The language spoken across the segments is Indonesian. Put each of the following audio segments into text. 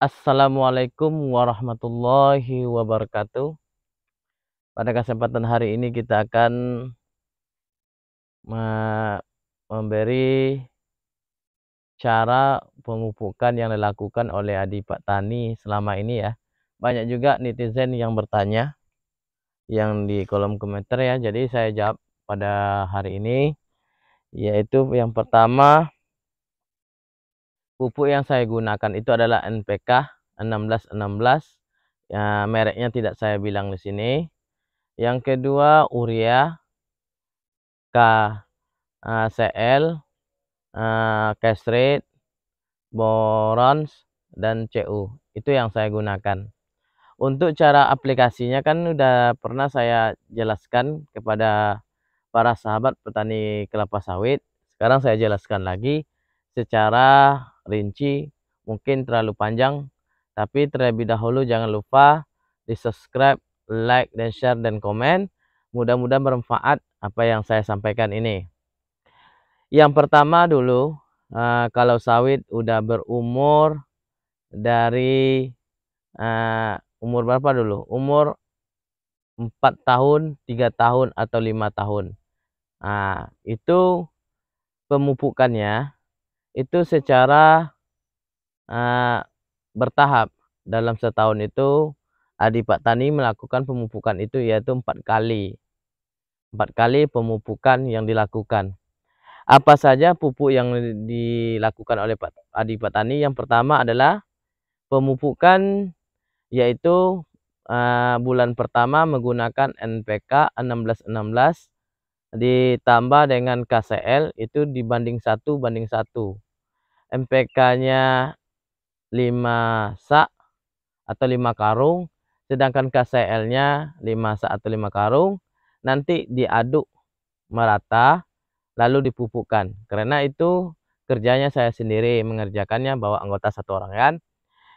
Assalamualaikum warahmatullahi wabarakatuh. Pada kesempatan hari ini kita akan memberi cara pemupukan yang dilakukan oleh adi pak Tani selama ini ya. Banyak juga netizen yang bertanya yang di kolom komentar ya. Jadi saya jawab pada hari ini yaitu yang pertama Pupuk yang saya gunakan itu adalah NPK 1616. Ya, mereknya tidak saya bilang di sini. Yang kedua urea KCL, eh, eh, castrate, borons dan CU. Itu yang saya gunakan. Untuk cara aplikasinya kan udah pernah saya jelaskan kepada para sahabat petani kelapa sawit. Sekarang saya jelaskan lagi secara rinci mungkin terlalu panjang tapi terlebih dahulu jangan lupa di subscribe like dan share dan komen mudah-mudahan bermanfaat apa yang saya sampaikan ini yang pertama dulu eh, kalau sawit udah berumur dari eh, umur berapa dulu umur 4 tahun 3 tahun atau lima tahun Nah, itu pemupukannya itu secara uh, bertahap dalam setahun itu adi pak Tani melakukan pemupukan itu yaitu empat kali empat kali pemupukan yang dilakukan apa saja pupuk yang dilakukan oleh Pak adi pak Tani yang pertama adalah pemupukan yaitu uh, bulan pertama menggunakan NPK 1616 ditambah dengan KCL itu dibanding satu banding satu MPK-nya 5 sak atau 5 karung sedangkan KCL-nya 5 sak atau 5 karung nanti diaduk merata lalu dipupukkan karena itu kerjanya saya sendiri mengerjakannya bawa anggota satu orang kan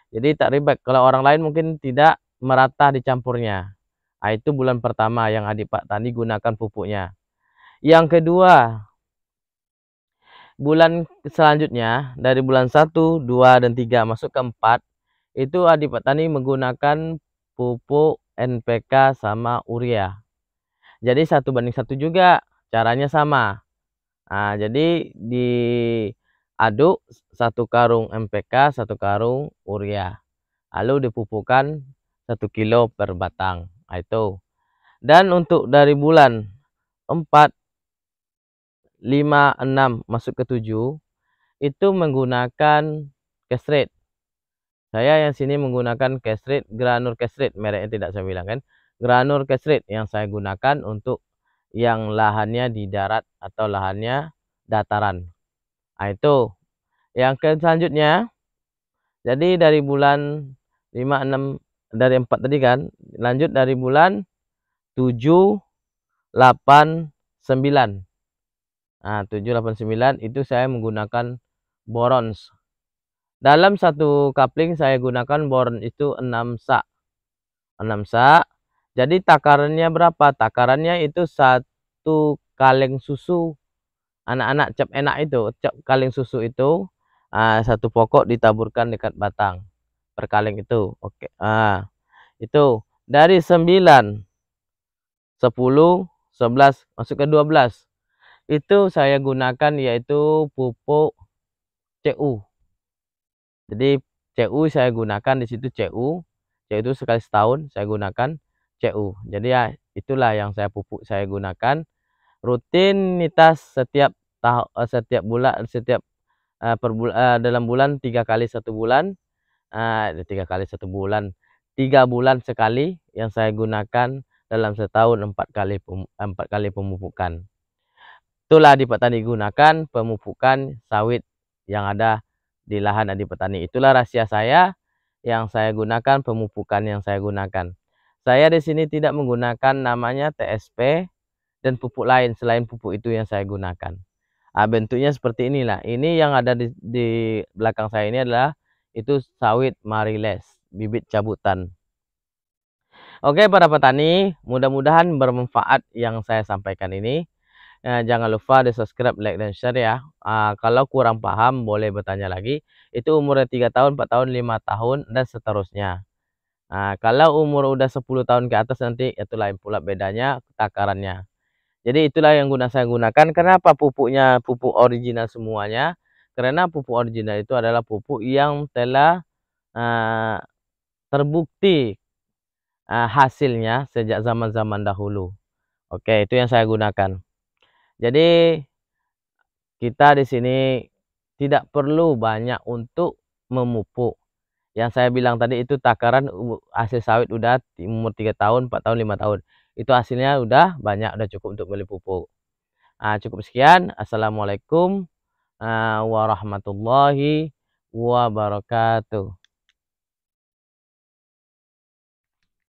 jadi tak ribet kalau orang lain mungkin tidak merata dicampurnya nah, itu bulan pertama yang adik Pak Tani gunakan pupuknya yang kedua, bulan selanjutnya dari bulan 1, 2 dan 3 masuk ke 4 itu adi petani menggunakan pupuk NPK sama urea. Jadi satu banding satu juga, caranya sama. Nah, jadi diaduk satu karung NPK, satu karung urea. Lalu dipupukan satu kilo per batang. Nah, itu. Dan untuk dari bulan 4 5, 6 masuk ke 7 itu menggunakan cash rate. Saya yang sini menggunakan cash rate, granur cash rate, mereknya tidak saya bilang kan. Granur cash rate yang saya gunakan untuk yang lahannya di darat atau lahannya dataran. Nah, itu. Yang ke selanjutnya, jadi dari bulan 5, 6, dari 4 tadi kan, lanjut dari bulan 7, 8, 9. Nah, 789 itu saya menggunakan borons. Dalam satu coupling saya gunakan boron itu 6 sak 6 sak Jadi takarannya berapa? Takarannya itu satu kaleng susu. Anak-anak cap enak itu, cap kaleng susu itu ah, satu pokok ditaburkan dekat batang per kaleng itu. Oke. Okay. Ah, itu dari 9 10 11 masuk ke 12 itu saya gunakan yaitu pupuk CU. Jadi CU saya gunakan di situ CU, yaitu sekali setahun saya gunakan CU. Jadi ya itulah yang saya pupuk saya gunakan rutinitas setiap tahu eh, setiap bulan setiap uh, per bulan, uh, eh, dalam bulan tiga kali satu bulan tiga kali satu bulan tiga bulan sekali yang saya gunakan dalam setahun empat kali empat kali pemupukan Itulah di petani gunakan pemupukan sawit yang ada di lahan adi petani. Itulah rahasia saya yang saya gunakan, pemupukan yang saya gunakan. Saya di sini tidak menggunakan namanya TSP dan pupuk lain selain pupuk itu yang saya gunakan. Nah, bentuknya seperti inilah. Ini yang ada di, di belakang saya ini adalah itu sawit mariles, bibit cabutan. Oke para petani, mudah-mudahan bermanfaat yang saya sampaikan ini. Eh, jangan lupa di subscribe, like, dan share ya. Uh, kalau kurang paham boleh bertanya lagi. Itu umurnya 3 tahun, 4 tahun, 5 tahun, dan seterusnya. Nah, kalau umur udah 10 tahun ke atas nanti itu lain pula bedanya takarannya. Jadi itulah yang guna saya gunakan. Kenapa pupuknya pupuk original semuanya? Karena pupuk original itu adalah pupuk yang telah uh, terbukti uh, hasilnya sejak zaman-zaman dahulu. Oke, itu yang saya gunakan. Jadi kita di sini tidak perlu banyak untuk memupuk. Yang saya bilang tadi itu takaran hasil sawit udah umur 3 tahun, 4 tahun, 5 tahun. Itu hasilnya udah banyak, udah cukup untuk beli pupuk. Nah, cukup sekian. Assalamualaikum ah, warahmatullahi wabarakatuh.